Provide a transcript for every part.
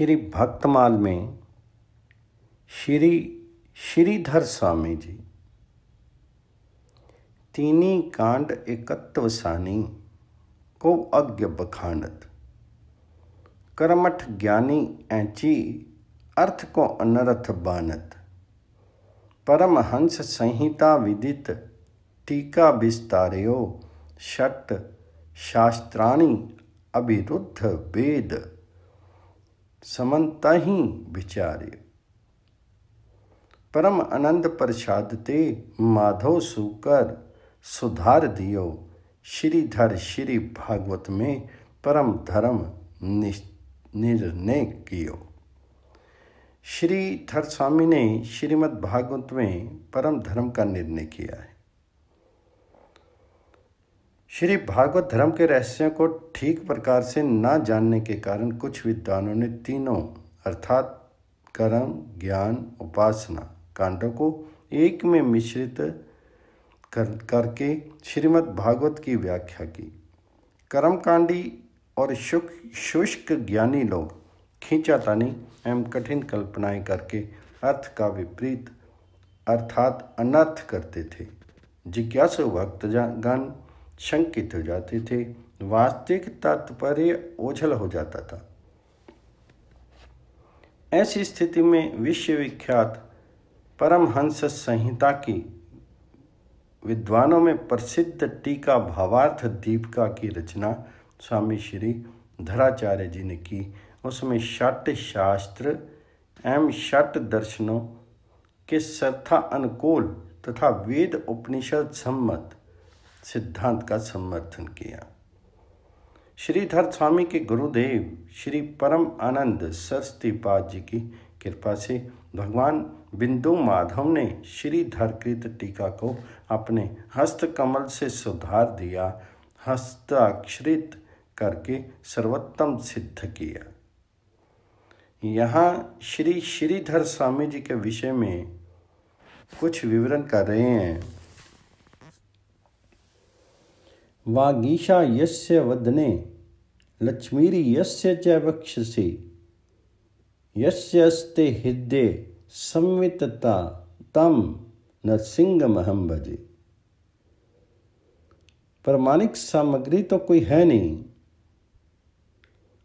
श्री भक्तमाल में श्री श्रीधर स्वामी जी तीनी कांड एकत्वसानी को अज्ञ बखानत कर्मठ ज्ञानी ऐची अर्थ को अनर्थ बानत परमहंस संहिता विदित टीका विस्तारयो शट शास्त्राणी अभिरुद्ध वेद समन्ता ही विचार्य परम आनंद प्रसाद ते माधव सुकर सुधार दियो श्रीधर श्री भागवत में परम धर्म निर्णय कियो श्रीधर स्वामी ने श्रीमद् भागवत में परम धर्म का निर्णय किया है श्री भागवत धर्म के रहस्यों को ठीक प्रकार से ना जानने के कारण कुछ विद्वानों ने तीनों अर्थात कर्म ज्ञान उपासना कांडों को एक में मिश्रित कर करके श्रीमद् भागवत की व्याख्या की कर्मकांडी और शुक शुष्क ज्ञानी लोग खींचातानी एवं कठिन कल्पनाएं करके अर्थ का विपरीत अर्थात अनर्थ करते थे जिज्ञासु भक्तगण शंकित हो जाते थे वास्तविक तात्पर्य ओझल हो जाता था ऐसी स्थिति में विश्वविख्यात परमहंस संहिता की विद्वानों में प्रसिद्ध टीका भावार्थ दीपिका की रचना स्वामी श्री धराचार्य जी ने की उसमें षट शास्त्र एवं षट दर्शनों के सर्था अनुकूल तथा वेद उपनिषद सम्मत सिद्धांत का समर्थन किया श्रीधर स्वामी के गुरुदेव श्री परम आनंद पाद जी की कृपा से भगवान बिंदु माधव ने श्रीधर कृत टीका को अपने हस्तकमल से सुधार दिया हस्ताक्षरित करके सर्वोत्तम सिद्ध किया यहाँ श्री श्रीधर स्वामी जी के विषय में कुछ विवरण कर रहे हैं वागीशा यस्य वदने लक्ष्मीरी यस्य च वक्षसि यस्य अस्ते हृदये संवितता तम नरसिंहमहम भजे प्रमाणिक सामग्री तो कोई है नहीं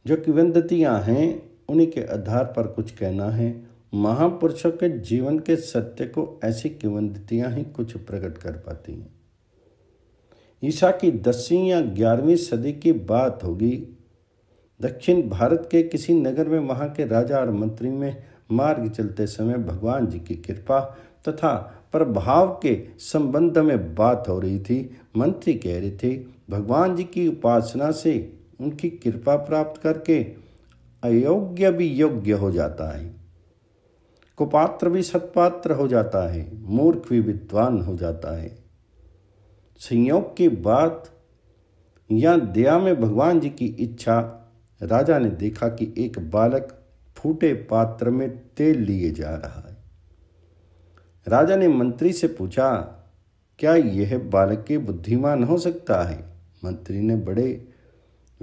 जो विंदतियाँ हैं उन्हीं के आधार पर कुछ कहना है महापुरुषों के जीवन के सत्य को ऐसी किवंदतियाँ ही कुछ प्रकट कर पाती हैं ईसा की दसवीं या ग्यारहवीं सदी की बात होगी दक्षिण भारत के किसी नगर में वहाँ के राजा और मंत्री में मार्ग चलते समय भगवान जी की कृपा तथा प्रभाव के संबंध में बात हो रही थी मंत्री कह रहे थे भगवान जी की उपासना से उनकी कृपा प्राप्त करके अयोग्य भी योग्य हो जाता है कुपात्र भी सत्पात्र हो जाता है मूर्ख भी विद्वान हो जाता है संयोग की बात या दया में भगवान जी की इच्छा राजा ने देखा कि एक बालक फूटे पात्र में तेल लिए जा रहा है राजा ने मंत्री से पूछा क्या यह बालक के बुद्धिमान हो सकता है मंत्री ने बड़े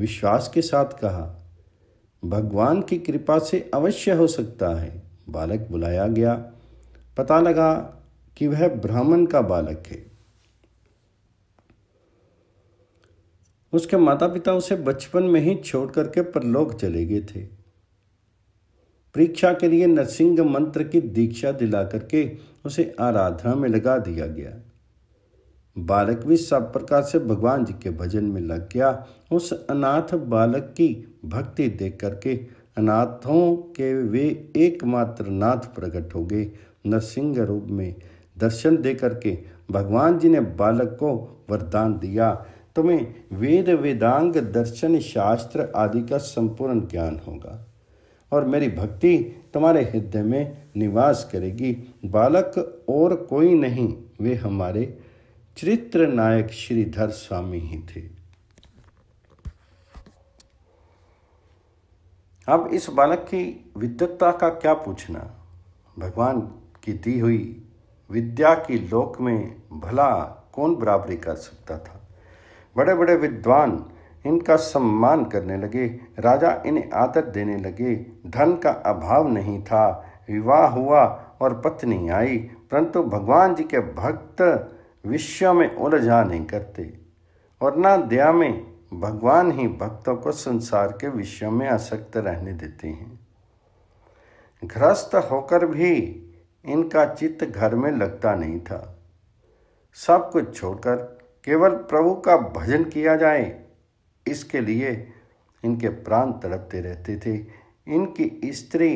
विश्वास के साथ कहा भगवान की कृपा से अवश्य हो सकता है बालक बुलाया गया पता लगा कि वह ब्राह्मण का बालक है उसके माता पिता उसे बचपन में ही छोड़ करके परलोक चले गए थे परीक्षा के लिए नरसिंह मंत्र की दीक्षा दिला करके उसे आराधना में लगा दिया गया बालक भी सब प्रकार से भगवान जी के भजन में लग गया उस अनाथ बालक की भक्ति देख करके अनाथों के वे एकमात्र नाथ प्रकट हो गए नरसिंह रूप में दर्शन दे करके भगवान जी ने बालक को वरदान दिया तुम्हें वेद वेदांग दर्शन शास्त्र आदि का संपूर्ण ज्ञान होगा और मेरी भक्ति तुम्हारे हृदय में निवास करेगी बालक और कोई नहीं वे हमारे चरित्र नायक श्रीधर स्वामी ही थे अब इस बालक की विद्वत्ता का क्या पूछना भगवान की दी हुई विद्या की लोक में भला कौन बराबरी कर सकता था बड़े बड़े विद्वान इनका सम्मान करने लगे राजा इन्हें आदर देने लगे धन का अभाव नहीं था विवाह हुआ और पत्नी आई परंतु भगवान जी के भक्त विश्व में उलझा नहीं करते और ना दया में भगवान ही भक्तों को संसार के विषयों में आसक्त रहने देते हैं ग्रस्त होकर भी इनका चित्त घर में लगता नहीं था सब कुछ छोड़कर केवल प्रभु का भजन किया जाए इसके लिए इनके प्राण तड़पते रहते थे इनकी स्त्री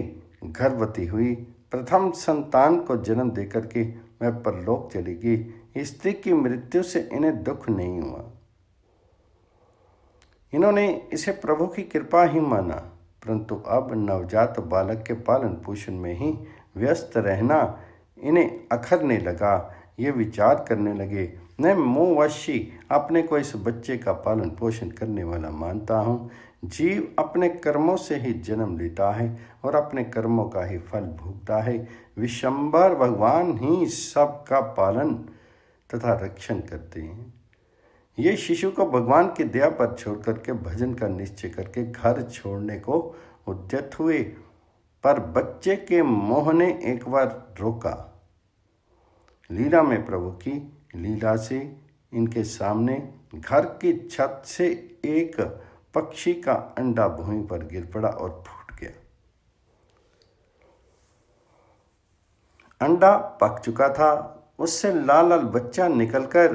गर्भवती हुई प्रथम संतान को जन्म देकर के वह परलोक चली गई स्त्री की मृत्यु से इन्हें दुख नहीं हुआ इन्होंने इसे प्रभु की कृपा ही माना परंतु अब नवजात बालक के पालन पोषण में ही व्यस्त रहना इन्हें अखरने लगा ये विचार करने लगे मैं मोवाशी अपने को इस बच्चे का पालन पोषण करने वाला मानता हूँ जीव अपने कर्मों से ही जन्म लेता है और अपने कर्मों का ही फल भोगता है विशंबर भगवान ही सबका पालन तथा रक्षण करते हैं ये शिशु को भगवान की दया पर छोड़ करके भजन का निश्चय करके घर छोड़ने को उद्यत हुए पर बच्चे के मोह ने एक बार रोका लीला में प्रभु की लीला से इनके सामने घर की छत से एक पक्षी का अंडा भूमि पर गिर पड़ा और फूट गया अंडा पक चुका था उससे लाल लाल बच्चा निकलकर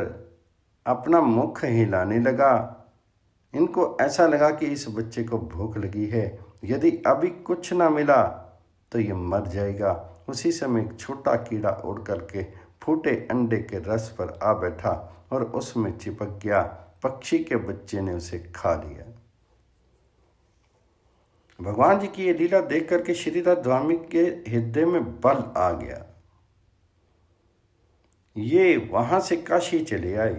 अपना मुख हिलाने लगा इनको ऐसा लगा कि इस बच्चे को भूख लगी है यदि अभी कुछ ना मिला तो ये मर जाएगा उसी समय एक छोटा कीड़ा उड़ करके फूटे अंडे के रस पर आ बैठा और उसमें चिपक गया पक्षी के बच्चे ने उसे खा लिया भगवान जी की ये लीला देख करके श्रीदा स्वामी के हृदय में बल आ गया ये वहां से काशी चले आई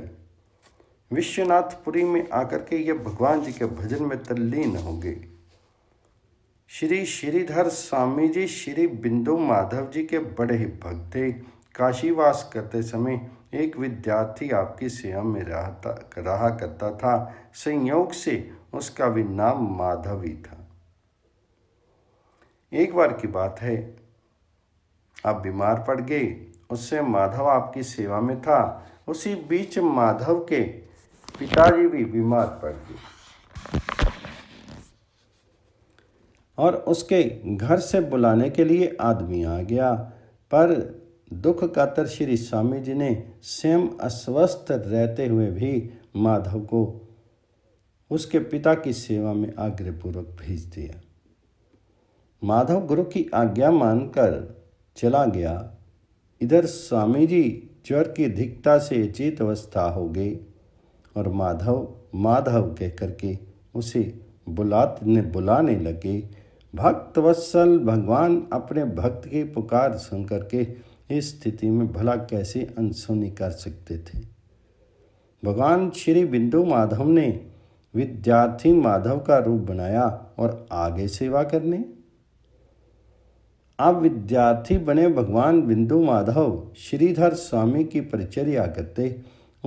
विश्वनाथपुरी में आकर के ये भगवान जी के भजन में तल्लीन हो गए श्री श्रीधर स्वामी जी श्री बिंदु माधव जी के बड़े ही भक्त थे काशीवास करते समय एक विद्यार्थी आपकी सेवा में रहता रहा करता था संयोग से उसका भी नाम माधवी था एक बार की बात है आप बीमार पड़ गए उससे माधव आपकी सेवा में था उसी बीच माधव के पिताजी भी बीमार पड़ गए और उसके घर से बुलाने के लिए आदमी आ गया पर दुख कातर श्री स्वामी जी ने स्वयं अस्वस्थ रहते हुए भी माधव को उसके पिता की सेवा में आग्रहपूर्वक भेज दिया माधव गुरु की आज्ञा मानकर चला गया इधर स्वामी जी ज्वर की धिकता से चेत अवस्था हो गई और माधव माधव कहकर के उसे बुलाने बुलाने लगे भक्तवत्सल भगवान अपने भक्त की पुकार सुन करके के इस स्थिति में भला कैसे अनसुनी कर सकते थे भगवान श्री बिंदु माधव ने विद्यार्थी माधव का रूप बनाया और आगे सेवा करने आप विद्यार्थी बने भगवान बिंदु माधव श्रीधर स्वामी की परिचर्या करते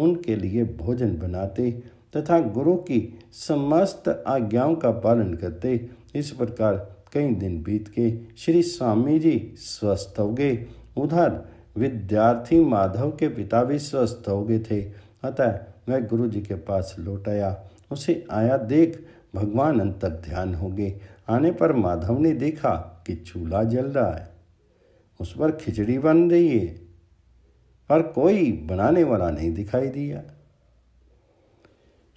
उनके लिए भोजन बनाते तथा गुरु की समस्त आज्ञाओं का पालन करते इस प्रकार कई दिन बीत के श्री स्वामी जी स्वस्थ हो गए उधर विद्यार्थी माधव के पिता भी स्वस्थ हो गए थे अतः मैं गुरु जी के पास लौट आया उसे आया देख भगवान अंतर ध्यान हो गए आने पर माधव ने देखा कि चूल्हा जल रहा है उस पर खिचड़ी बन रही है पर कोई बनाने वाला नहीं दिखाई दिया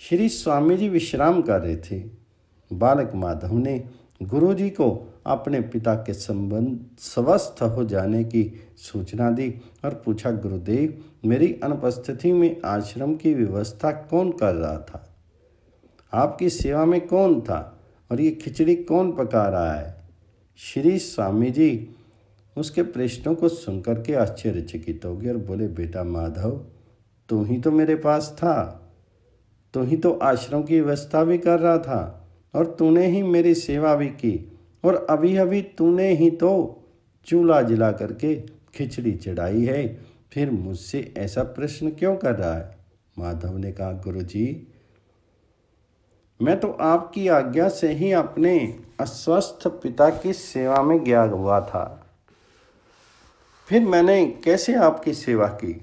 श्री स्वामी जी विश्राम कर रहे थे बालक माधव ने गुरु जी को अपने पिता के संबंध स्वस्थ हो जाने की सूचना दी और पूछा गुरुदेव मेरी अनुपस्थिति में आश्रम की व्यवस्था कौन कर रहा था आपकी सेवा में कौन था और ये खिचड़ी कौन पका रहा है श्री स्वामी जी उसके प्रश्नों को सुनकर के आश्चर्यचकित हो गए और बोले बेटा माधव तू ही तो मेरे पास था तू ही तो आश्रम की व्यवस्था भी कर रहा था और तूने ही मेरी सेवा भी की और अभी अभी तूने ही तो चूल्हा जला करके खिचड़ी चढ़ाई है फिर मुझसे ऐसा प्रश्न क्यों कर रहा है माधव ने कहा गुरु जी मैं तो आपकी आज्ञा से ही अपने अस्वस्थ पिता की सेवा में गया हुआ था फिर मैंने कैसे आपकी सेवा की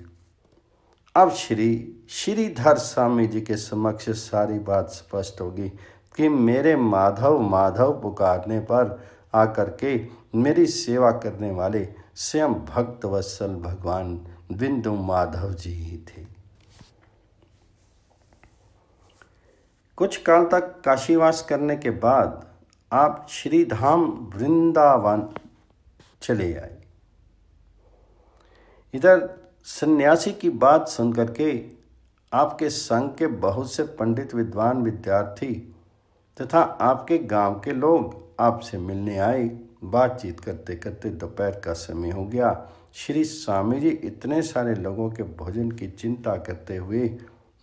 अब श्री श्रीधर स्वामी जी के समक्ष सारी बात स्पष्ट होगी कि मेरे माधव माधव पुकारने पर आकर के मेरी सेवा करने वाले स्वयं भक्त वत्सल भगवान बिंदु माधव जी ही थे कुछ काल तक काशीवास करने के बाद आप श्रीधाम वृंदावन चले आए इधर सन्यासी की बात सुनकर के आपके संघ के बहुत से पंडित विद्वान विद्यार्थी तथा आपके गांव के लोग आपसे मिलने आए बातचीत करते करते दोपहर का समय हो गया श्री स्वामी जी इतने सारे लोगों के भोजन की चिंता करते हुए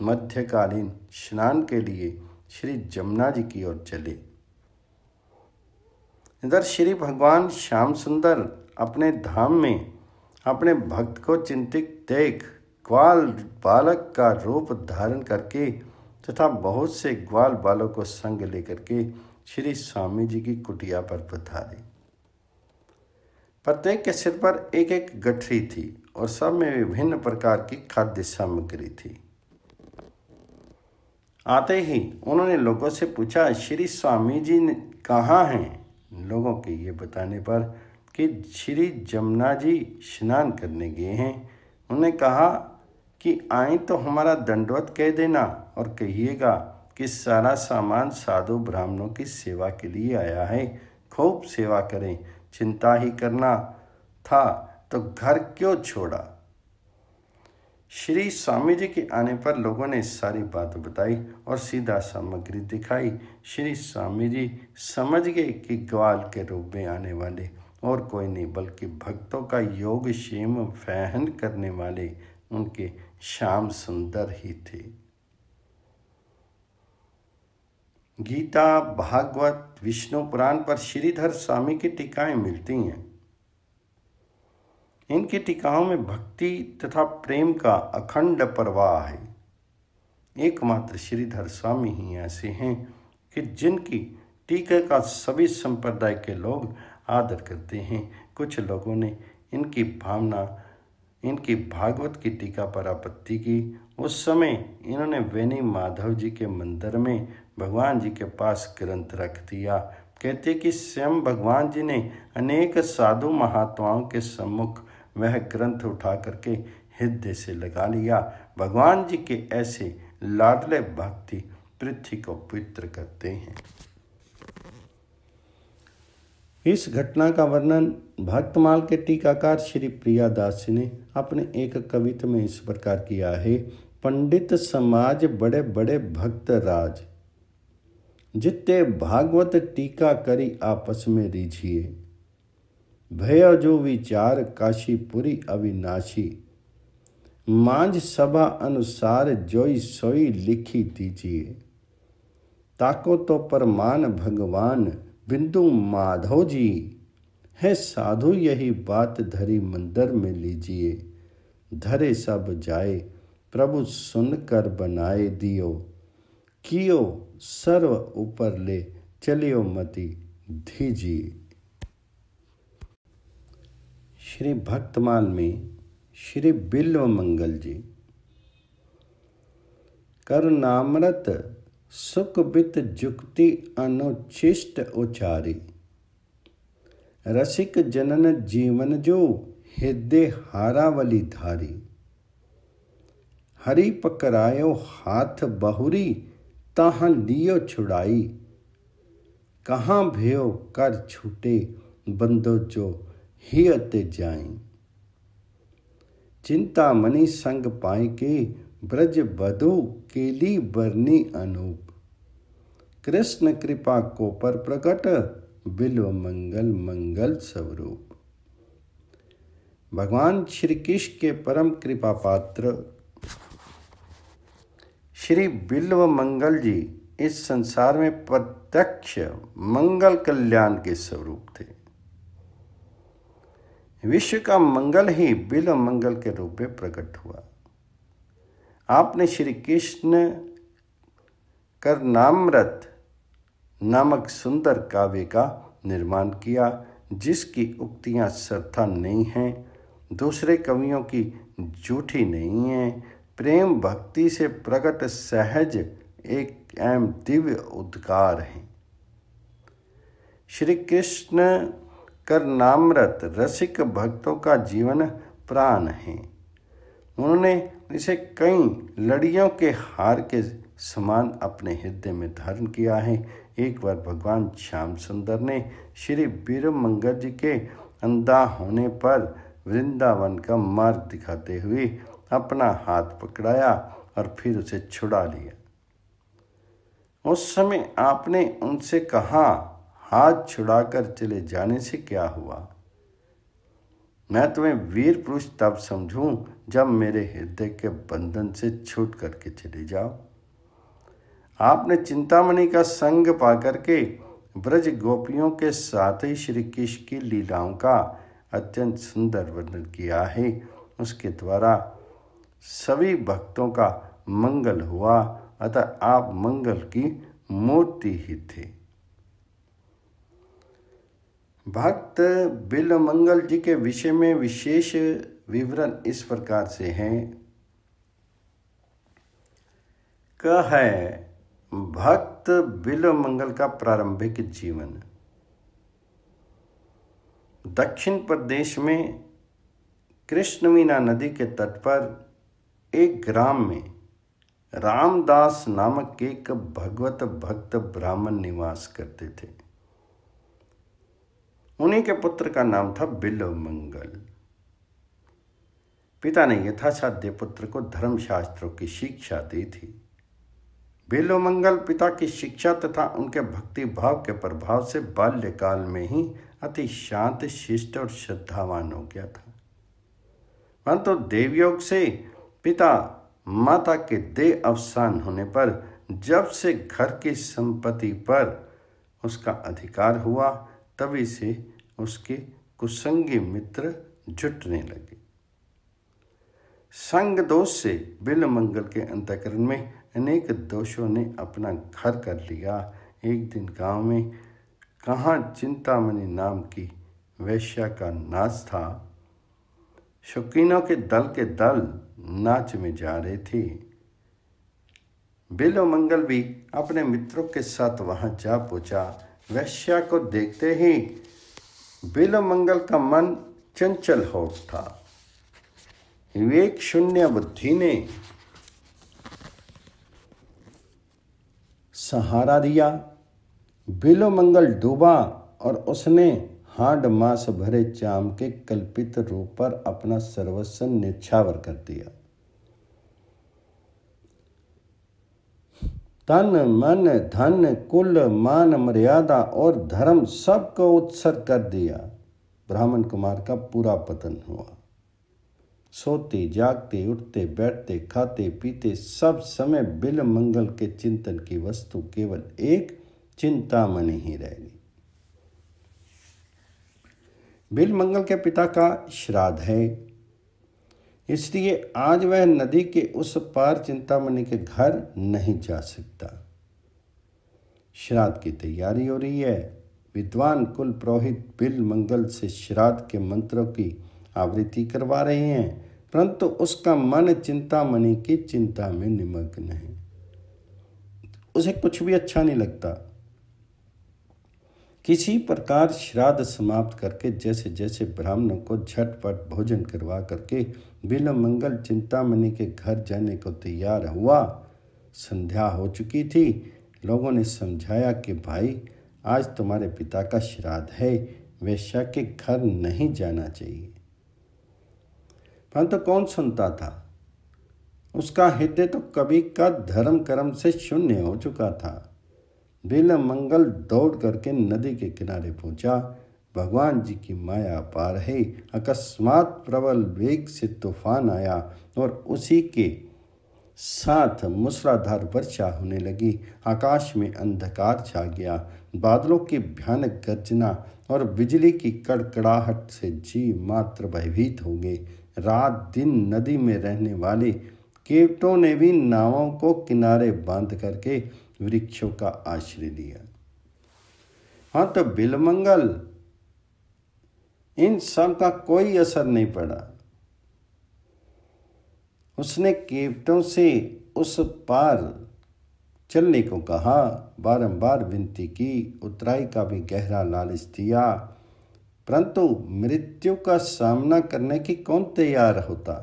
मध्यकालीन स्नान के लिए श्री जमुना जी की ओर चले इधर श्री भगवान श्याम सुंदर अपने धाम में अपने भक्त को चिंतित देख ग्वाल बालक का रूप धारण करके तथा बहुत से ग्वाल बालों को संग लेकर के श्री स्वामी जी की कुटिया पर पधारे प्रत्येक के सिर पर एक एक गठरी थी और सब में विभिन्न प्रकार की खाद्य सामग्री थी आते ही उन्होंने लोगों से पूछा श्री स्वामी जी कहाँ हैं लोगों के ये बताने पर कि श्री जमुना जी स्नान करने गए हैं उन्हें कहा कि आई तो हमारा दंडवत कह देना और कहिएगा कि सारा सामान साधु ब्राह्मणों की सेवा के लिए आया है खूब सेवा करें चिंता ही करना था तो घर क्यों छोड़ा श्री स्वामी जी के आने पर लोगों ने सारी बात बताई और सीधा सामग्री दिखाई श्री स्वामी जी समझ गए कि ग्वाल के रूप में आने वाले और कोई नहीं बल्कि भक्तों का योग क्षेम फहन करने वाले उनके श्याम सुंदर ही थे गीता भागवत विष्णु पुराण पर श्रीधर स्वामी की टीकाएं मिलती हैं इनकी टीकाओं में भक्ति तथा प्रेम का अखंड प्रवाह है एकमात्र श्रीधर स्वामी ही ऐसे हैं कि जिनकी टीके का सभी संप्रदाय के लोग आदर करते हैं कुछ लोगों ने इनकी भावना इनकी भागवत की टीका पर आपत्ति की उस समय इन्होंने वेणी माधव जी के मंदिर में भगवान जी के पास ग्रंथ रख दिया कहते कि स्वयं भगवान जी ने अनेक साधु महात्माओं के सम्मुख वह ग्रंथ उठा करके हृदय से लगा लिया भगवान जी के ऐसे लाडले भक्ति पृथ्वी को पवित्र करते हैं इस घटना का वर्णन भक्तमाल के टीकाकार श्री प्रिया दास ने अपने एक कविता में इस प्रकार किया है पंडित समाज बड़े बड़े भक्त राज जिते भागवत टीका करी आपस में रिझिए भय जो विचार काशीपुरी अविनाशी मांझ सभा अनुसार जोई सोई लिखी दीजिए ताको तो परमान भगवान बिंदु माधव जी है साधु यही बात धरी मंदिर में लीजिए धरे सब जाए प्रभु सुनकर बनाए दियो कियो सर्व ऊपर ले चलियो मति धीजी श्री भक्तमाल में श्री बिल्व मंगल जी करुणामृत सुखबित जुक्ति अनुचिष्ट उचारी रसिक जनन जीवन जो हृदय हारावली धारी हरि पकरायो हाथ बहुरी तहाँ लियो छुड़ाई कहाँ भयो कर छूटे बंदो जो ही अते जाई चिंता मनी संग पाए के ब्रज बधु केली बरनी अनूप कृष्ण कृपा को पर प्रकट बिल्व मंगल मंगल स्वरूप भगवान श्री कृष्ण के परम कृपा पात्र श्री बिल्व मंगल जी इस संसार में प्रत्यक्ष मंगल कल्याण के स्वरूप थे विश्व का मंगल ही बिल्व मंगल के रूप में प्रकट हुआ आपने श्री कृष्ण कर नामरत नामक सुंदर काव्य का निर्माण किया जिसकी उक्तियां श्रद्धा नहीं हैं दूसरे कवियों की झूठी नहीं हैं प्रेम भक्ति से प्रकट सहज एक एम दिव्य उद्गार है श्री कृष्ण कर नामरत रसिक भक्तों का जीवन प्राण है उन्होंने इसे कई लड़ियों के हार के समान अपने हृदय में धारण किया है एक बार भगवान श्याम सुंदर ने श्री वीर मंगल जी के अंधा होने पर वृंदावन का मार्ग दिखाते हुए अपना हाथ पकड़ाया और फिर उसे छुड़ा लिया उस समय आपने उनसे कहा हाथ छुड़ाकर चले जाने से क्या हुआ मैं तुम्हें वीर पुरुष तब समझूं जब मेरे हृदय के बंधन से छूट करके चले जाओ आपने चिंतामणि का संग पा करके ब्रज गोपियों के साथ ही श्री कृष्ण की लीलाओं का अत्यंत सुंदर वर्णन किया है उसके द्वारा सभी भक्तों का मंगल हुआ अतः आप मंगल की मूर्ति ही थे भक्त बिल मंगल जी के विषय में विशेष विवरण इस प्रकार से हैं क है भक्त बिल मंगल का प्रारंभिक जीवन दक्षिण प्रदेश में कृष्णमीना नदी के तट पर एक ग्राम में रामदास नामक एक भगवत भक्त ब्राह्मण निवास करते थे उन्हीं के पुत्र का नाम था बिल्व मंगल पिता ने यथासाध्य पुत्र को धर्मशास्त्रों की शिक्षा दी थी बिल्व मंगल पिता की शिक्षा तथा उनके भक्ति भाव के प्रभाव से बाल्यकाल में ही अति शांत शिष्ट और श्रद्धावान हो गया था परंतु देवयोग से पिता माता के दे अवसान होने पर जब से घर की संपत्ति पर उसका अधिकार हुआ तभी से उसके कुसंगी मित्र जुटने लगे संग दोष से बिल मंगल के अंतकरण में अनेक दोषों ने अपना घर कर लिया एक दिन गांव में कहाँ चिंतामणि नाम की वैश्या का नाच था शौकीनों के दल के दल नाच में जा रही थी बिल और मंगल भी अपने मित्रों के साथ वहां जा पहुंचा वैश्या को देखते ही बिल और मंगल का मन चंचल हो उठा विवेक शून्य बुद्धि ने सहारा दिया बिलो मंगल डूबा और उसने हाड मांस भरे चाम के कल्पित रूप पर अपना सर्वस्व निछावर कर दिया तन मन धन कुल मान मर्यादा और धर्म सब को उत्सर्ग कर दिया ब्राह्मण कुमार का पूरा पतन हुआ सोते जागते उठते बैठते खाते पीते सब समय बिल मंगल के चिंतन की वस्तु केवल एक चिंतामणि ही रहेगी बिल मंगल के पिता का श्राद्ध है इसलिए आज वह नदी के उस पार चिंतामणि के घर नहीं जा सकता श्राद्ध की तैयारी हो रही है विद्वान कुल पुरोहित बिल मंगल से श्राद्ध के मंत्रों की आवृत्ति करवा रहे हैं परंतु उसका मन चिंतामणि की चिंता में निमग्न है उसे कुछ भी अच्छा नहीं लगता किसी प्रकार श्राद्ध समाप्त करके जैसे जैसे ब्राह्मणों को झटपट भोजन करवा करके बिलो मंगल चिंतामणि के घर जाने को तैयार हुआ संध्या हो चुकी थी लोगों ने समझाया कि भाई आज तुम्हारे पिता का श्राद्ध है वेश्या के घर नहीं जाना चाहिए परंतु तो कौन सुनता था उसका हृदय तो कभी का धर्म कर्म से शून्य हो चुका था बिल मंगल दौड़ करके नदी के किनारे पहुंचा भगवान जी की माया पार है अकस्मात प्रबल वेग से तूफान आया और उसी के साथ मूसलाधार वर्षा होने लगी आकाश में अंधकार छा गया बादलों की भयानक गर्जना और बिजली की कड़कड़ाहट से जी मात्र भयभीत हो गए रात दिन नदी में रहने वाले केवटों ने भी नावों को किनारे बांध करके वृक्षों का आश्रय लिया हाँ तो बिलमंगल इन सब का कोई असर नहीं पड़ा उसने केवटों से उस पार चलने को कहा बारंबार विनती की उतराई का भी गहरा लालच दिया परंतु मृत्यु का सामना करने की कौन तैयार होता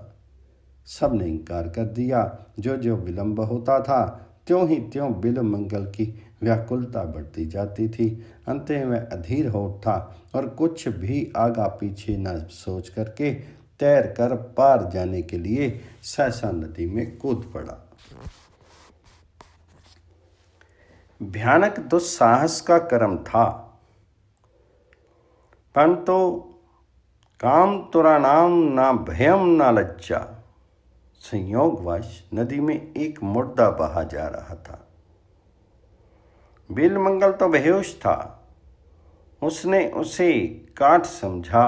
सब ने इनकार कर दिया जो जो विलंब होता था त्यों ही त्यों बिल मंगल की व्याकुलता बढ़ती जाती थी अंत में अधीर हो उठा और कुछ भी आगा पीछे न सोच करके तैर कर पार जाने के लिए सहसा नदी में कूद पड़ा भयानक दुस्साहस का कर्म था परंतु काम तुरा नाम ना भयम ना लज्जा संयोगवश नदी में एक मुर्दा बहा जा रहा था बिलमंगल तो बेहोश था उसने उसे काट समझा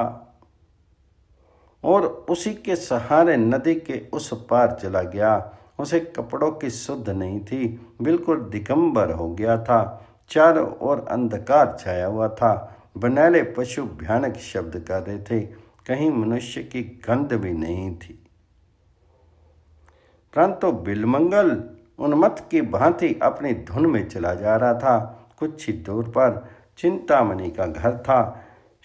और उसी के सहारे नदी के उस पार चला गया उसे कपड़ों की सुध नहीं थी बिल्कुल दिगंबर हो गया था चारों ओर अंधकार छाया हुआ था बनैले पशु भयानक शब्द कर रहे थे कहीं मनुष्य की गंध भी नहीं थी परंतु बिलमंगल उन्मत्त की भांति अपनी धुन में चला जा रहा था कुछ ही दूर पर चिंतामणि का घर था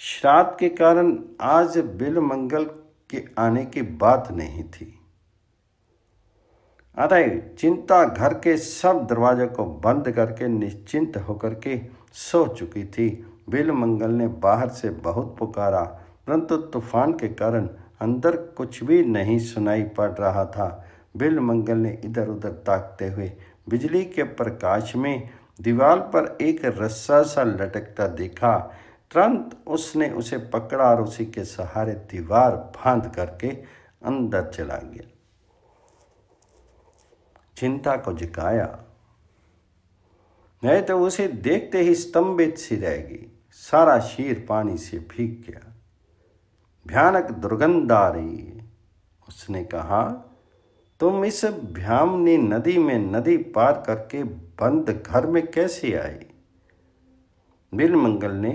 श्राद्ध के कारण आज बिलमंगल के आने की बात नहीं थी अरे चिंता घर के सब दरवाजे को बंद करके निश्चिंत होकर के सो चुकी थी बिल मंगल ने बाहर से बहुत पुकारा परंतु तूफान के कारण अंदर कुछ भी नहीं सुनाई पड़ रहा था बिल मंगल ने इधर उधर ताकते हुए बिजली के प्रकाश में दीवार पर एक रस्सा सा लटकता देखा तुरंत उसने उसे पकड़ा और उसी के सहारे दीवार बांध करके अंदर चला गया चिंता को जगाया नहीं तो उसे देखते ही स्तंभित सी रह गई सारा शीर पानी से भीग गया भयानक दुर्गंध आ रही है उसने कहा तुम इस भ्यामनी नदी में नदी पार करके बंद घर में कैसे आई बिलमंगल ने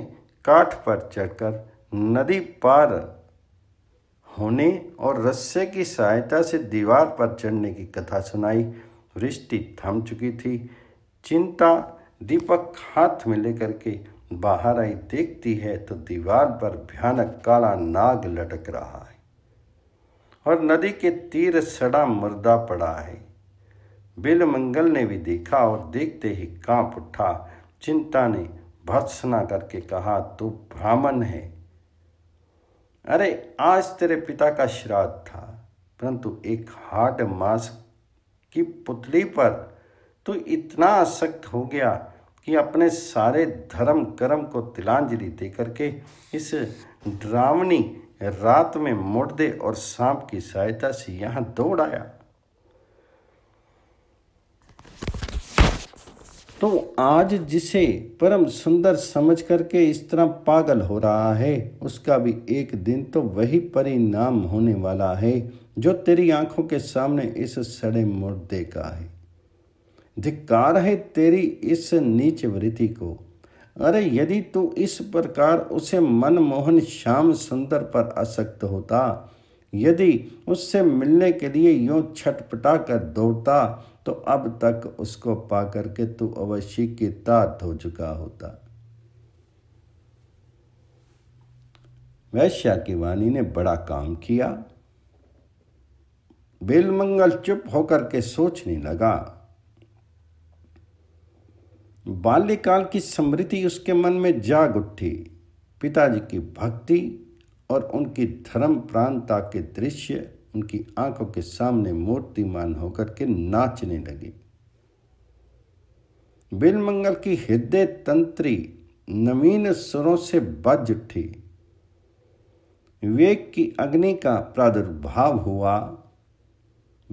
काठ पर चढ़कर नदी पार होने और रस्से की सहायता से दीवार पर चढ़ने की कथा सुनाई वृष्टि थम चुकी थी चिंता दीपक हाथ में लेकर के बाहर आई देखती है तो दीवार पर भयानक काला नाग लटक रहा है और नदी के तीर सड़ा मुर्दा पड़ा है बिल मंगल ने भी देखा और देखते ही कांप उठा चिंता ने भत्सना करके कहा तू ब्राह्मण है अरे आज तेरे पिता का श्राद्ध था परंतु एक हार्ड मास की पुतली पर तू इतना आसक्त हो गया कि अपने सारे धर्म कर्म को तिलांजलि दे करके इस ड्रावणी रात में मुर्दे और सांप की सहायता से यहां दौड़ आया तो आज जिसे परम सुंदर समझ करके इस तरह पागल हो रहा है उसका भी एक दिन तो वही परिणाम होने वाला है जो तेरी आंखों के सामने इस सड़े मुर्दे का है धिक्कार है तेरी इस नीच वृत्ति को अरे यदि तू इस प्रकार उसे मनमोहन श्याम सुंदर पर आसक्त होता यदि उससे मिलने के लिए यूँ छटपटा कर दौड़ता तो अब तक उसको पा करके तू अवश्य की तात हो चुका होता वैश्या की वाणी ने बड़ा काम किया बेलमंगल चुप होकर के सोचने लगा बाल्यकाल की स्मृति उसके मन में जाग उठी पिताजी की भक्ति और उनकी धर्म प्रांता के दृश्य उनकी आंखों के सामने मूर्तिमान होकर के नाचने लगे बिलमंगल की हृदय तंत्री नवीन स्वरों से बज उठी विवेक की अग्नि का प्रादुर्भाव हुआ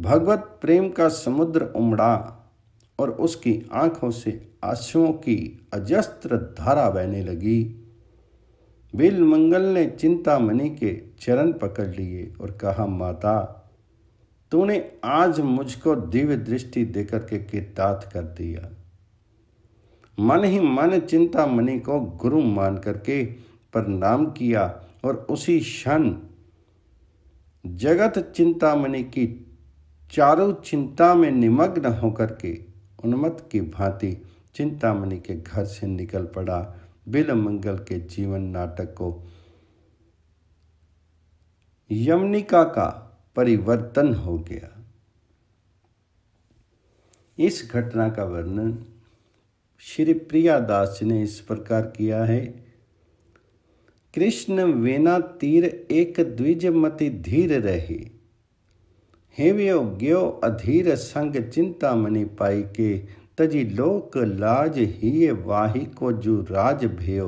भगवत प्रेम का समुद्र उमड़ा और उसकी आंखों से आंसुओं की अजस्त्र धारा बहने लगी बिल मंगल ने चिंतामणि के चरण पकड़ लिए और कहा माता तूने आज मुझको दिव्य दृष्टि देकर के कृतार्थ कर दिया मन ही मन चिंतामणि को गुरु मान करके प्रणाम किया और उसी क्षण जगत चिंतामणि की चारों चिंता में निमग्न होकर के उन्मत्त की भांति चिंतामणि के घर से निकल पड़ा बिल मंगल के जीवन नाटक को यमनिका का परिवर्तन हो गया इस घटना का वर्णन श्री प्रिया दास ने इस प्रकार किया है कृष्ण वेना तीर एक मति धीर रहे हेव्यो ग्यो अधीर संग चिंतामणि पाई के तजी लोक लाज ही वाही को जू राज भेव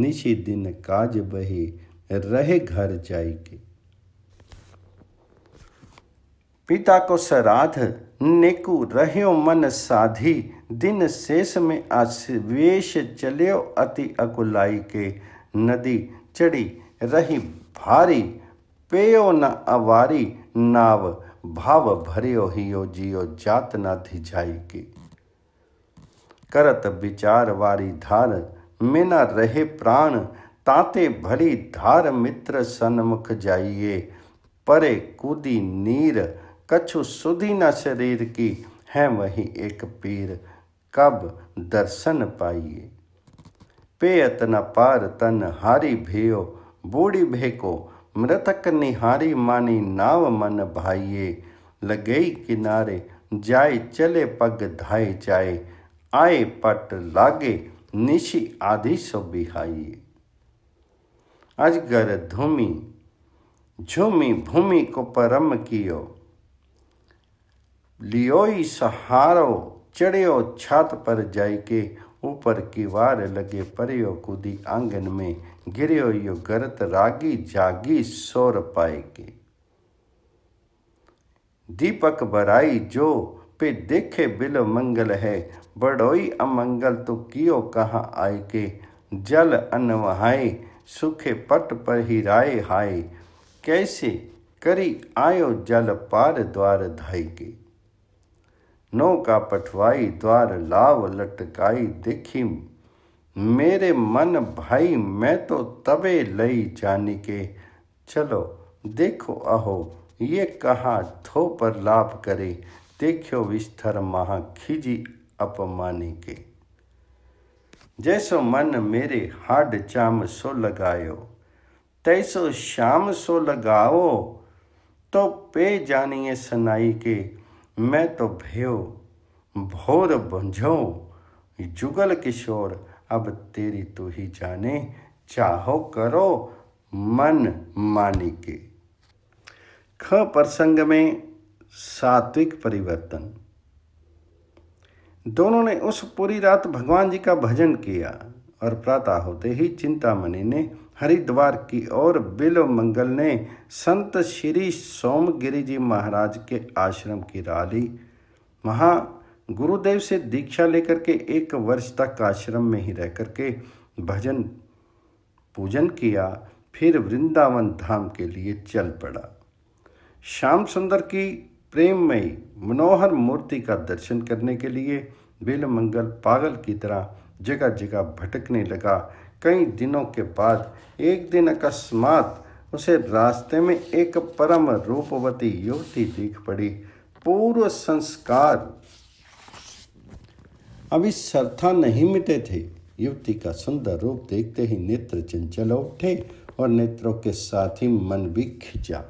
निशी दिन काज बही रहे घर जाई के पिता को सराध नेकु रहो मन साधी दिन शेष में आवेश चलियो अति अकुलाई के नदी चढ़ी रही भारी पेयो न अवारी नाव भाव भरियो हियो जियो जात न धिजाई की करत विचार वारी धार मिना रहे प्राण ताते भरी धार मित्र सन्मुख जाइए परे कूदी नीर कछु सुधी न शरीर की है वही एक पीर कब दर्शन पाइए पेयत न पार तन हारी भेयो बूढ़ी भेको मृतक निहारी मानी नाव मन भाइये लगे किनारे जाए चले पग धाए जाए आए पट लागे निशि आदि सो बिहाइए अजगर धूमि झूमि भूमि को परम कियो लियोई सहारो चढ़ो छत पर जाय के ऊपर की वार लगे परियो कुदी आंगन में गिरियो यो गरत रागी जागी सोर पाए के दीपक बराई जो पे देखे बिल मंगल है बड़ोई अमंगल तो कियो कहाँ आय के जल अनवहाय सुखे पट पर ही राय हाय कैसे करी आयो जल पार द्वार धाई के का पठवाई द्वार लाव लटकाई देखी मेरे मन भाई मैं तो तबे लई जाने के चलो देखो अहो ये कहाँ थो पर लाभ करे देखो विस्तर महा खिजी अपमानी के जैसो मन मेरे हाड चाम सो लगायो तैसो शाम सो लगाओ तो पे जानिए सनाई के मैं तो भयो भोर बंझो जुगल किशोर अब तेरी तू ही जाने चाहो करो मन मानी के ख प्रसंग में सात्विक परिवर्तन दोनों ने उस पूरी रात भगवान जी का भजन किया और प्रातः होते ही चिंतामणि ने हरिद्वार की ओर बिल मंगल ने संत श्री सोमगिरी जी महाराज के आश्रम की राह ली वहाँ गुरुदेव से दीक्षा लेकर के एक वर्ष तक आश्रम में ही रह करके भजन पूजन किया फिर वृंदावन धाम के लिए चल पड़ा श्याम सुंदर की प्रेममयी मनोहर मूर्ति का दर्शन करने के लिए बिल मंगल पागल की तरह जगह जगह भटकने लगा कई दिनों के बाद एक दिन अकस्मात उसे रास्ते में एक परम रूपवती युवती दिख पड़ी पूर्व संस्कार अभी श्रद्धा नहीं मिटे थे युवती का सुंदर रूप देखते ही नेत्र चंचल उठे और नेत्रों के साथ ही मन भी खिंचा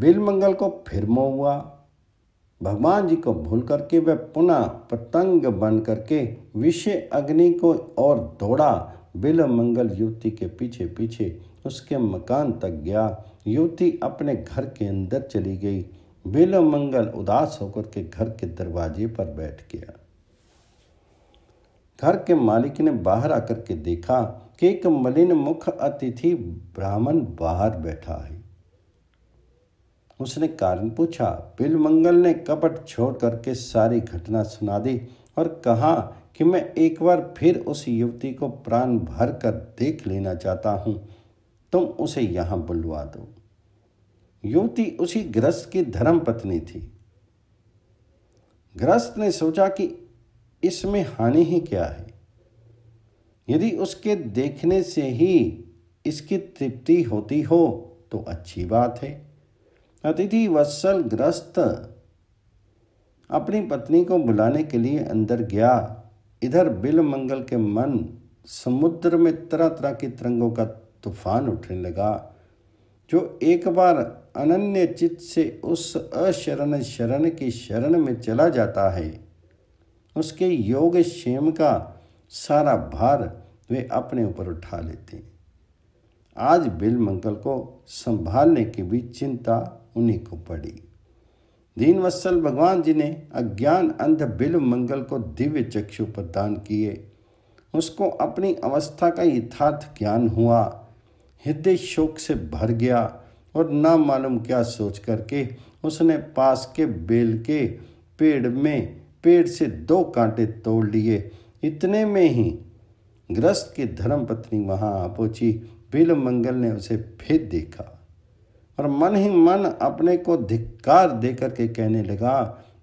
बिल मंगल को फिर मोह हुआ भगवान जी को भूल करके वह पुनः पतंग बन करके विषय अग्नि को और दौड़ा बिल मंगल युवती के पीछे पीछे उसके मकान तक गया युवती अपने घर के अंदर चली गई बिल मंगल उदास होकर के घर के दरवाजे पर बैठ गया घर के मालिक ने बाहर आकर के देखा कि एक मलिन मुख अतिथि ब्राह्मण बाहर बैठा है उसने कारण पूछा बिल मंगल ने कपट छोड़ करके सारी घटना सुना दी और कहा कि मैं एक बार फिर उस युवती को प्राण भर कर देख लेना चाहता हूँ तुम उसे यहाँ बुलवा दो युवती उसी ग्रस्त की धर्म पत्नी थी ग्रस्त ने सोचा कि इसमें हानि ही क्या है यदि उसके देखने से ही इसकी तृप्ति होती हो तो अच्छी बात है अतिथि वत्सल ग्रस्त अपनी पत्नी को बुलाने के लिए अंदर गया इधर बिल मंगल के मन समुद्र में तरह तरह की तरंगों का तूफान उठने लगा जो एक बार अनन्य चित्त से उस अशरण शरण की शरण में चला जाता है उसके योग क्षेम का सारा भार वे अपने ऊपर उठा लेते हैं आज बिल मंगल को संभालने की भी चिंता उन्हीं को पड़ी दीन वत्सल भगवान जी ने अज्ञान अंध बिल मंगल को दिव्य चक्षु प्रदान किए उसको अपनी अवस्था का यथार्थ ज्ञान हुआ हृदय शोक से भर गया और ना मालूम क्या सोच करके उसने पास के बेल के पेड़ में पेड़ से दो कांटे तोड़ लिए इतने में ही ग्रस्त की धर्म पत्नी वहाँ आ पहुँची बिल मंगल ने उसे फिर देखा और मन ही मन अपने को धिक्कार देकर के कहने लगा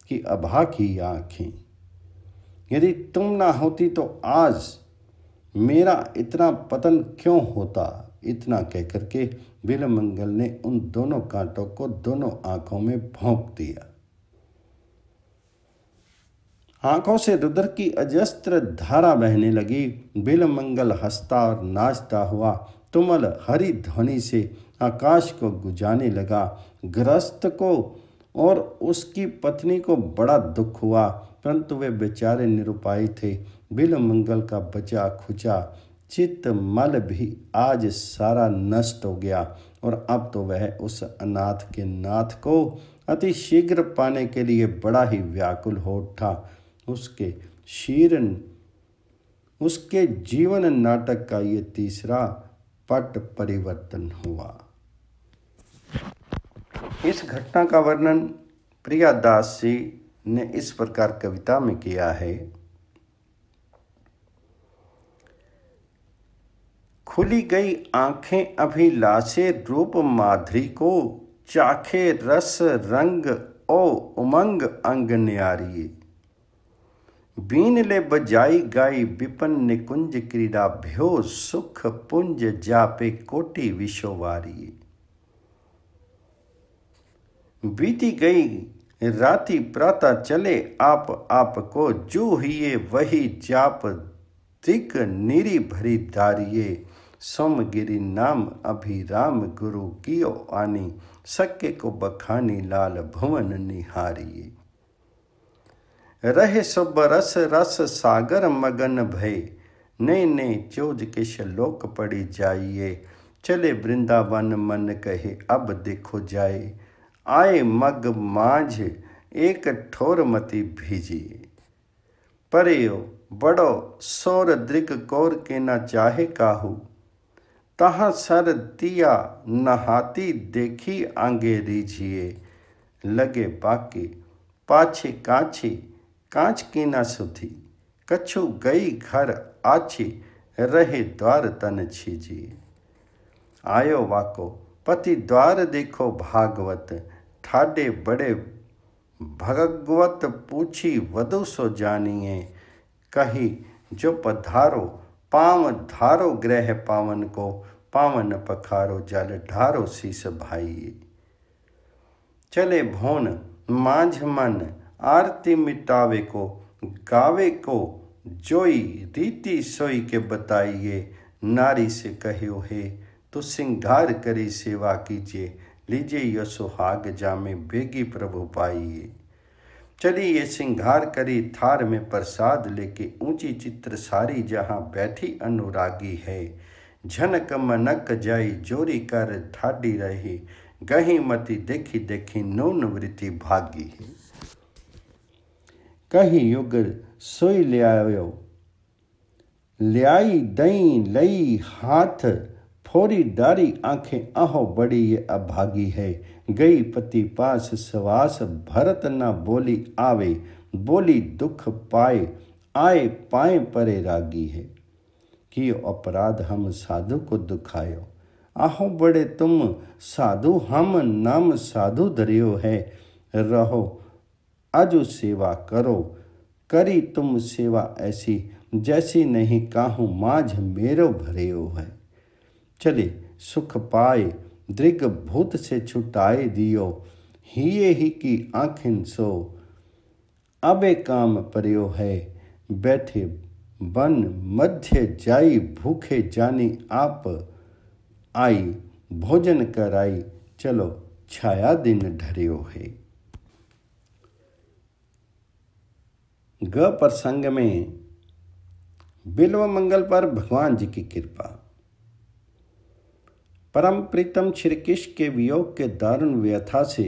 कि अभा की आँखें यदि तुम ना होती तो आज मेरा इतना पतन क्यों होता इतना कहकर के मंगल ने उन दोनों कांटों को दोनों आंखों में भोंक दिया आंखों से रुद्र की अजस्त्र धारा बहने लगी बिलमंगल हंसता और नाचता हुआ तुमल हरि ध्वनि से आकाश को गुजाने लगा ग्रस्त को और उसकी पत्नी को बड़ा दुख हुआ परंतु वे बेचारे निरुपाय थे बिल मंगल का बचा खुचा चित्त मल भी आज सारा नष्ट हो गया और अब तो वह उस अनाथ के नाथ को अति शीघ्र पाने के लिए बड़ा ही व्याकुल हो उठा उसके शीरन उसके जीवन नाटक का ये तीसरा पट परिवर्तन हुआ इस घटना का वर्णन प्रिया दास जी ने इस प्रकार कविता में किया है खुली गई आंखें अभी लाशे रूप माधुरी को चाखे रस रंग ओ उमंग अंग न्यारिये बीन ले बजाई गाई बिपन ने कुंज क्रीड़ा भ्यो सुख पुंज जापे कोटि विशोवारी बीती गई राति प्राता चले आप आपको जो ये वही जाप दिक निरी भरी दारिये सोमगिरी नाम अभिराम गुरु कियो आनी सके को बखानी लाल भुवन निहारिये रहे सुब रस रस सागर मगन भय नय नय चोज किश लोक पड़ी जाइए चले वृंदावन मन कहे अब देखो जाए आए मग माझ एक ठोर मती भीजिए परयो बड़ो सौर दृक कौर के न चाहे काहू तहाँ सर दिया नहाती देखी आगे रीझिए लगे बाकी पाछे काछी कांच की ना सुधी कछु गई घर आछी रहे द्वार तन छीजी आयो वाको पति द्वार देखो भागवत ठाडे बड़े भगवत पूछी वधु सो जानिए कही जो पधारो पाव धारो ग्रह पावन को पावन पखारो जल ढारो शीस भाई चले भोन मांझ मन आरती मिटावे को गावे को जोई रीति सोई के बताइए नारी से कहो हे तो सिंगार करी सेवा कीजिए लीजिए यशो हाग जामे बेगी प्रभु पाइए चली ये सिंगार करी थार में प्रसाद लेके ऊंची चित्र सारी जहाँ बैठी अनुरागी है झनक मनक जाई जोरी कर ठाडी रही गही मती देखी देखी नून वृत्ति भागी है कहीं युग सोई लिया लियाई दई लई हाथ फोरी डारी आंखें आहो बड़ी ये अभागी है गई पति पास सवास भरत न बोली आवे बोली दुख पाए आए पाए परे रागी है कि अपराध हम साधु को दुखायो आहो बड़े तुम साधु हम नाम साधु धरियो है रहो अजु सेवा करो करी तुम सेवा ऐसी जैसी नहीं काहू माझ मेरो भरेओ है चले सुख पाए दृग भूत से छुटाए दियो ये ही की आखिन सो अबे काम पर्यो है बैठे बन मध्य जाई भूखे जानी आप आई भोजन कराई चलो छाया दिन ढरियो है ग प्रसंग में बिल्व मंगल पर भगवान जी की कृपा परम प्रीतम श्रीकृष्ण के वियोग के दारुण व्यथा से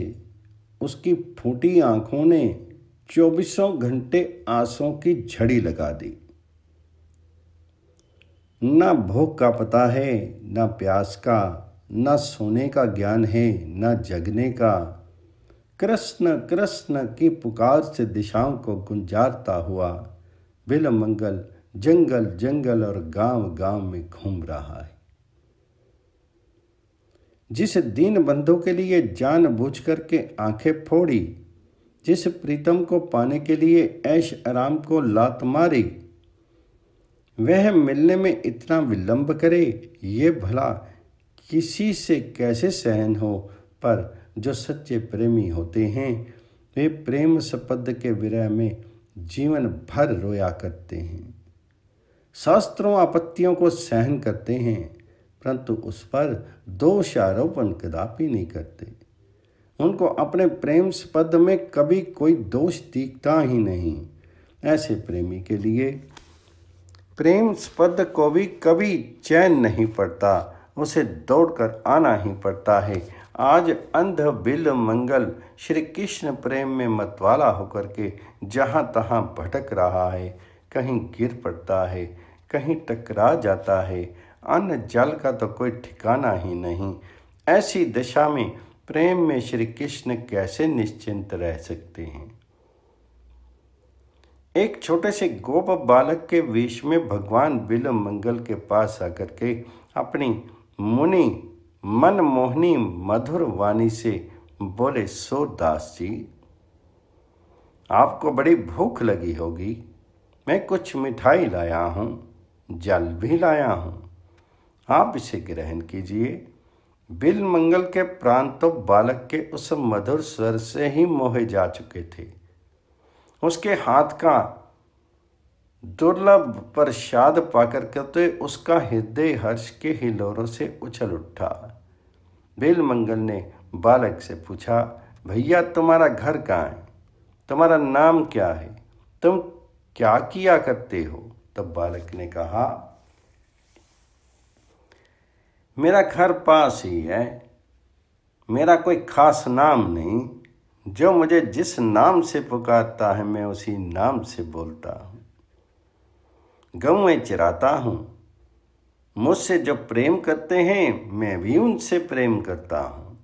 उसकी फूटी आंखों ने चौबीसों घंटे आंसों की झड़ी लगा दी न भोग का पता है न प्यास का न सोने का ज्ञान है न जगने का कृष्ण कृष्ण की पुकार से दिशाओं को गुंजारता हुआ मंगल जंगल जंगल और गांव गांव में घूम रहा है जिस दीन बंधु के लिए जान बूझ करके आंखें फोड़ी जिस प्रीतम को पाने के लिए ऐश आराम को लात मारी वह मिलने में इतना विलंब करे ये भला किसी से कैसे सहन हो पर जो सच्चे प्रेमी होते हैं वे प्रेम सपद के विरह में जीवन भर रोया करते हैं शास्त्रों आपत्तियों को सहन करते हैं परंतु उस पर दोषारोपण कदापि नहीं करते उनको अपने प्रेम स्पद में कभी कोई दोष दिखता ही नहीं ऐसे प्रेमी के लिए प्रेम स्पद को भी कभी चैन नहीं पड़ता उसे दौड़कर आना ही पड़ता है आज अंध बिल मंगल श्री कृष्ण प्रेम में मतवाला होकर के जहाँ तहाँ भटक रहा है कहीं गिर पड़ता है कहीं टकरा जाता है अन्न जल का तो कोई ठिकाना ही नहीं ऐसी दशा में प्रेम में श्री कृष्ण कैसे निश्चिंत रह सकते हैं एक छोटे से गोप बालक के वेश में भगवान बिल मंगल के पास आकर के अपनी मुनि मनमोहनी मधुर वाणी से बोले सो दास जी आपको बड़ी भूख लगी होगी मैं कुछ मिठाई लाया हूँ जल भी लाया हूँ आप इसे ग्रहण कीजिए बिल मंगल के प्राण तो बालक के उस मधुर स्वर से ही मोहे जा चुके थे उसके हाथ का दुर्लभ प्रसाद पाकर कहते उसका हृदय हर्ष के हिलोरों से उछल उठा बेल मंगल ने बालक से पूछा भैया तुम्हारा घर कहाँ है तुम्हारा नाम क्या है तुम क्या किया करते हो तब बालक ने कहा मेरा घर पास ही है मेरा कोई खास नाम नहीं जो मुझे जिस नाम से पुकारता है मैं उसी नाम से बोलता हूँ गम मैं चिराता हूँ मुझसे जो प्रेम करते हैं मैं भी उनसे प्रेम करता हूँ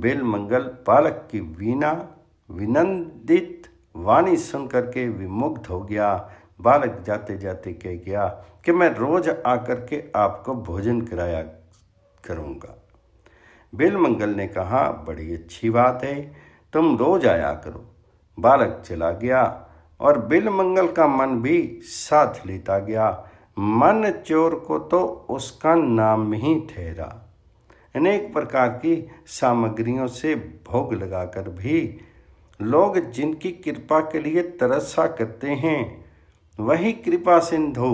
बेल मंगल पालक की वीणा विनंदित वाणी सुन करके विमुग्ध हो गया बालक जाते जाते कह गया कि मैं रोज आकर के आपको भोजन कराया करूँगा बेल मंगल ने कहा बड़ी अच्छी बात है तुम रोज आया करो बालक चला गया और बिल मंगल का मन भी साथ लेता गया मन चोर को तो उसका नाम ही ठहरा अनेक प्रकार की सामग्रियों से भोग लगाकर भी लोग जिनकी कृपा के लिए तरसा करते हैं वही कृपा सिंधु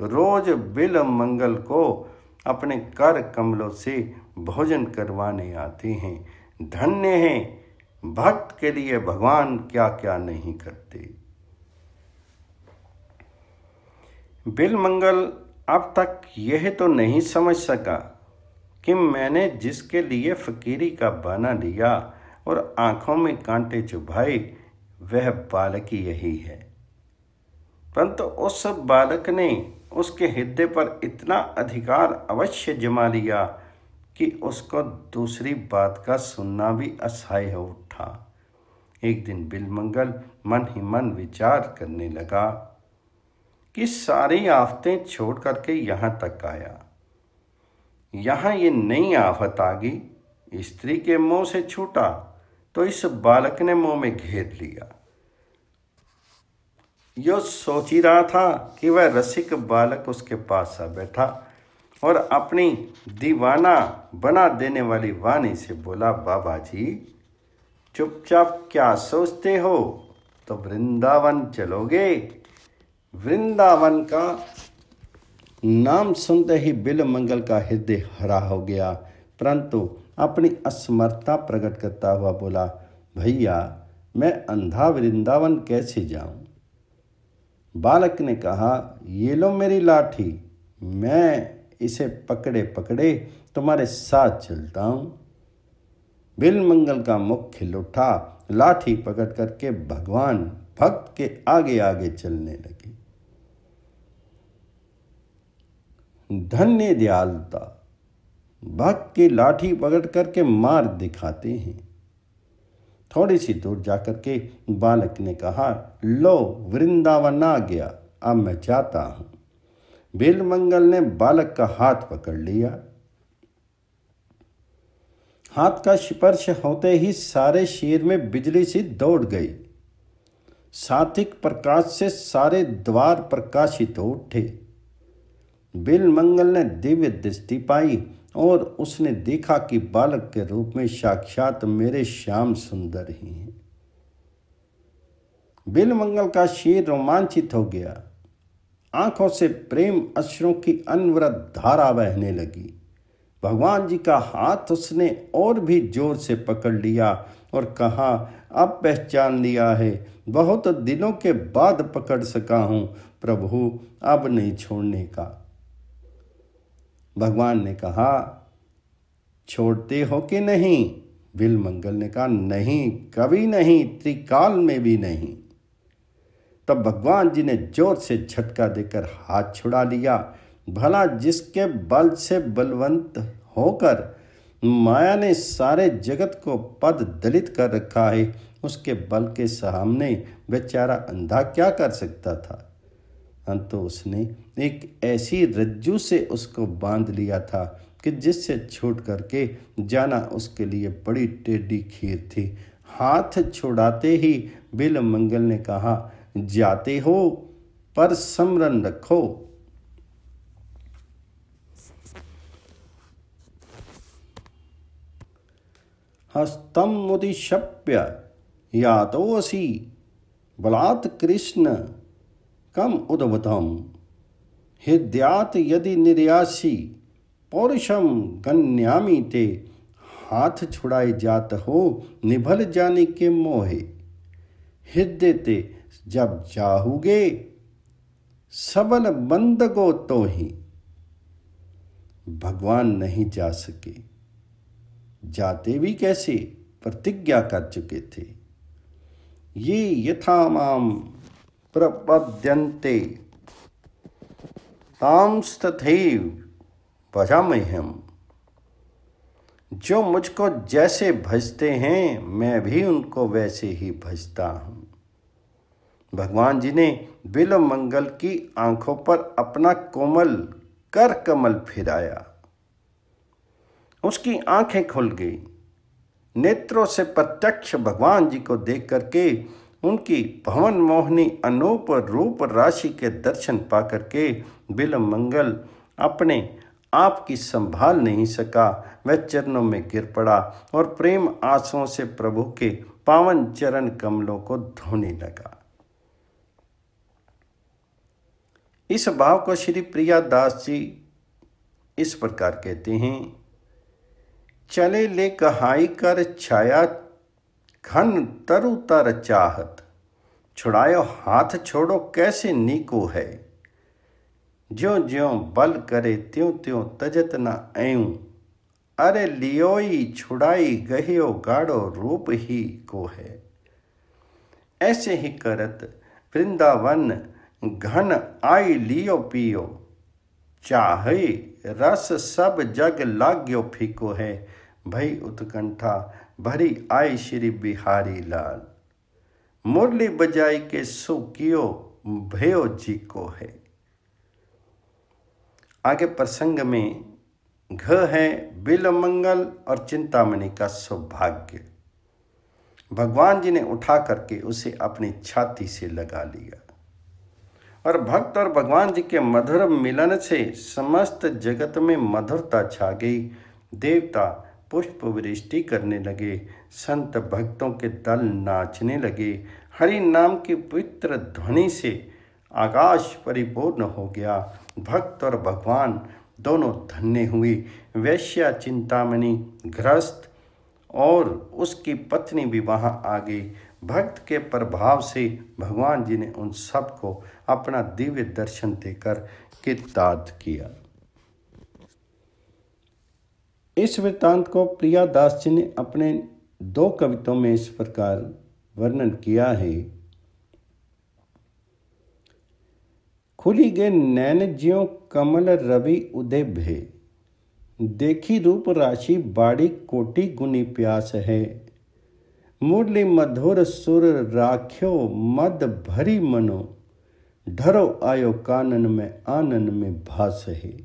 रोज बिल मंगल को अपने कर कमलों से भोजन करवाने आते हैं धन्य हैं भक्त के लिए भगवान क्या क्या नहीं करते बिलमंगल अब तक यह तो नहीं समझ सका कि मैंने जिसके लिए फकीरी का बना लिया और आंखों में कांटे चुभाए वह बालक यही है परंतु उस बालक ने उसके हृदय पर इतना अधिकार अवश्य जमा लिया कि उसको दूसरी बात का सुनना भी असह्य हो उठा एक दिन बिलमंगल मन ही मन विचार करने लगा कि सारी आफतें छोड़ करके यहाँ तक आया यहाँ ये नई आफत आ गई स्त्री के मुंह से छूटा तो इस बालक ने मुंह में घेर लिया यो सोच ही रहा था कि वह रसिक बालक उसके पास आ बैठा और अपनी दीवाना बना देने वाली वाणी से बोला बाबा जी चुपचाप क्या सोचते हो तो वृंदावन चलोगे वृंदावन का नाम सुनते ही बिल मंगल का हृदय हरा हो गया परंतु अपनी असमर्थता प्रकट करता हुआ बोला भैया मैं अंधा वृंदावन कैसे जाऊं? बालक ने कहा ये लो मेरी लाठी मैं इसे पकड़े पकड़े तुम्हारे साथ चलता हूँ बिल मंगल का मुख खिल उठा लाठी पकड़ करके भगवान भक्त के आगे आगे चलने लगे धन्य दयालता भक्त की लाठी पकड़ करके मार दिखाते हैं थोड़ी सी दूर जाकर के बालक ने कहा लो वृंदावन आ गया अब मैं जाता हूं बेलमंगल ने बालक का हाथ पकड़ लिया हाथ का स्पर्श होते ही सारे शेर में बिजली सी दौड़ गई सात्विक प्रकाश से सारे द्वार प्रकाशित तो उठे बिल मंगल ने दिव्य दृष्टि पाई और उसने देखा कि बालक के रूप में साक्षात मेरे श्याम सुंदर ही हैं बिल मंगल का शेर रोमांचित हो गया आंखों से प्रेम अश्रों की अनवरत धारा बहने लगी भगवान जी का हाथ उसने और भी जोर से पकड़ लिया और कहा अब पहचान लिया है बहुत दिनों के बाद पकड़ सका हूँ प्रभु अब नहीं छोड़ने का भगवान ने कहा छोड़ते हो कि नहीं बिल मंगल ने कहा नहीं कभी नहीं त्रिकाल में भी नहीं तब भगवान जी ने जोर से झटका देकर हाथ छुड़ा लिया भला जिसके बल से बलवंत होकर माया ने सारे जगत को पद दलित कर रखा है उसके बल के सामने बेचारा अंधा क्या कर सकता था हाँ, तो उसने एक ऐसी रज्जू से उसको बांध लिया था कि जिससे छूट करके जाना उसके लिए बड़ी टेढ़ी खीर थी हाथ छुड़ाते ही बिल मंगल ने कहा जाते हो पर समरन रखो हस्तम मुदिशप्य असी बलात् कृष्ण कम उदवतम हृदयात यदि निर्यासी पौरुषम गण्यामी ते हाथ छुड़ाए जात हो निभल जाने के मोहे हृदय ते जब जाहुगे सबल बंद गो तो ही भगवान नहीं जा सके जाते भी कैसे प्रतिज्ञा कर चुके थे ये माम प्रपद्यन्ते तामस्तथैव भजामह्यम जो मुझको जैसे भजते हैं मैं भी उनको वैसे ही भजता हूँ भगवान जी ने बिल मंगल की आंखों पर अपना कोमल कर कमल फिराया उसकी आंखें खुल गई नेत्रों से प्रत्यक्ष भगवान जी को देख करके उनकी भवन मोहनी अनूप रूप राशि के दर्शन पाकर के बिल मंगल अपने आप की संभाल नहीं सका वह चरणों में गिर पड़ा और प्रेम आंसुओं से प्रभु के पावन चरण कमलों को धोने लगा इस भाव को श्री प्रिया दास जी इस प्रकार कहते हैं चले ले कहाई कर छाया खन तरु तर चाहत छुड़ायो हाथ छोड़ो कैसे नीको है ज्यो ज्यो बल करे त्यों त्यों तजत न आयू अरे लियोई छुड़ाई गहियो गाड़ो रूप ही को है ऐसे ही करत वृंदावन घन आई लियो पियो चाहे रस सब जग लाग्यो फीको है भई उत्कंठा भरी आय श्री बिहारी लाल मुरली बजाई के सुकियो भयो जी को है आगे प्रसंग में घ है बिल मंगल और चिंतामणि का सौभाग्य भगवान जी ने उठा करके उसे अपनी छाती से लगा लिया और भक्त और भगवान जी के मधुर मिलन से समस्त जगत में मधुरता छा गई देवता पुष्प वृष्टि करने लगे संत भक्तों के दल नाचने लगे हरि नाम की पवित्र ध्वनि से आकाश परिपूर्ण हो गया भक्त और भगवान दोनों धन्य हुए वैश्या चिंतामणि ग्रस्त और उसकी पत्नी भी वहाँ आ गई भक्त के प्रभाव से भगवान जी ने उन सबको अपना दिव्य दर्शन देकर कृतार्थ किया इस वृत्तांत को प्रिया दास जी ने अपने दो कवितों में इस प्रकार वर्णन किया है खुली गे नैन ज्यो कमल रवि उदय भे देखी रूप राशि बाड़ी कोटि गुनी प्यास है मुरली मधुर सुर राख्यो मद भरी मनो ढरो आयो कानन में आनन में भास है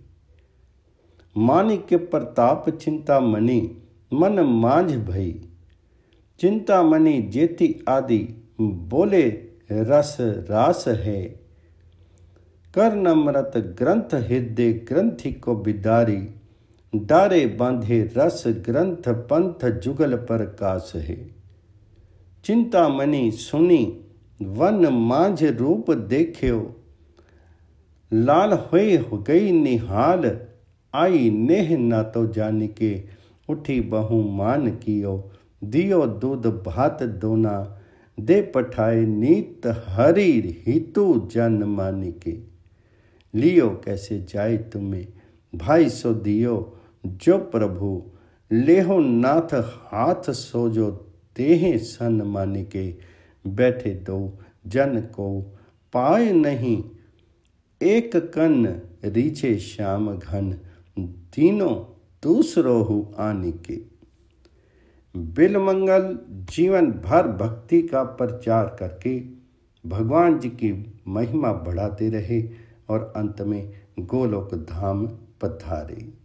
मानिक प्रताप चिंतामणि मन मांझ भई चिंतामणि जेति आदि बोले रस रास है कर नम्रत ग्रंथ हृदय ग्रंथि को बिदारी डारे बांधे रस ग्रंथ पंथ जुगल पर काश है चिंतामणि सुनी वन मांझ रूप देखो लाल हुए गई निहाल आई नेह न तो जान के उठी बहु मान कियो दियो दूध भात दोना दे पठाए नीत हरि हितु जन मान के लियो कैसे जाए तुम्हें भाई सो दियो जो प्रभु लेहो नाथ हाथ सो जो तेहे सन मान के बैठे दो जन को पाए नहीं एक कन रीछे श्याम घन दीनो दूसरो आने के बिलमंगल जीवन भर भक्ति का प्रचार करके भगवान जी की महिमा बढ़ाते रहे और अंत में गोलोक धाम पधारे